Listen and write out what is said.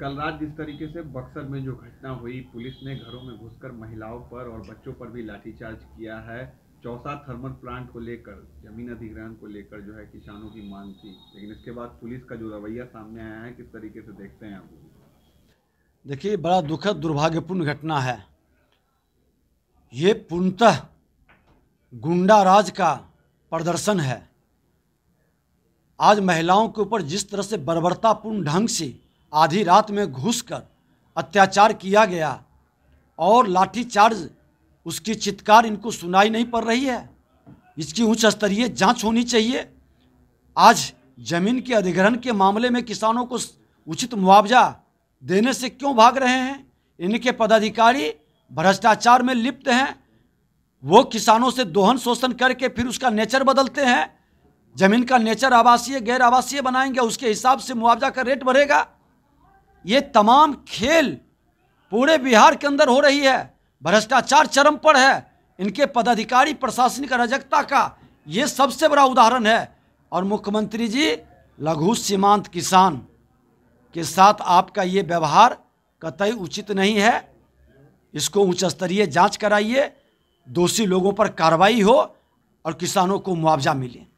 कल रात जिस तरीके से बक्सर में जो घटना हुई पुलिस ने घरों में घुसकर महिलाओं पर और बच्चों पर भी लाठीचार्ज किया है चौसा थर्मल प्लांट को लेकर जमीन अधिग्रहण को लेकर जो है किसानों की मांग थी लेकिन इसके बाद पुलिस का जो रवैया सामने आया है किस तरीके से देखते हैं आप देखिए बड़ा दुखद दुर्भाग्यपूर्ण घटना है ये पूर्णतः गुंडा राज का प्रदर्शन है आज महिलाओं के ऊपर जिस तरह से बर्बरतापूर्ण ढंग से आधी रात में घुसकर अत्याचार किया गया और लाठीचार्ज उसकी चित्कार इनको सुनाई नहीं पड़ रही है इसकी उच्च स्तरीय जांच होनी चाहिए आज जमीन के अधिग्रहण के मामले में किसानों को उचित मुआवजा देने से क्यों भाग रहे हैं इनके पदाधिकारी भ्रष्टाचार में लिप्त हैं वो किसानों से दोहन शोषण करके फिर उसका नेचर बदलते हैं जमीन का नेचर आवासीय गैर आवासीय बनाएंगे उसके हिसाब से मुआवजा का रेट बढ़ेगा ये तमाम खेल पूरे बिहार के अंदर हो रही है भ्रष्टाचार चरम पर है इनके पदाधिकारी प्रशासनिक अराजकता का ये सबसे बड़ा उदाहरण है और मुख्यमंत्री जी लघु सीमांत किसान के साथ आपका ये व्यवहार कतई उचित नहीं है इसको उच्च स्तरीय जाँच कराइए दोषी लोगों पर कार्रवाई हो और किसानों को मुआवजा मिले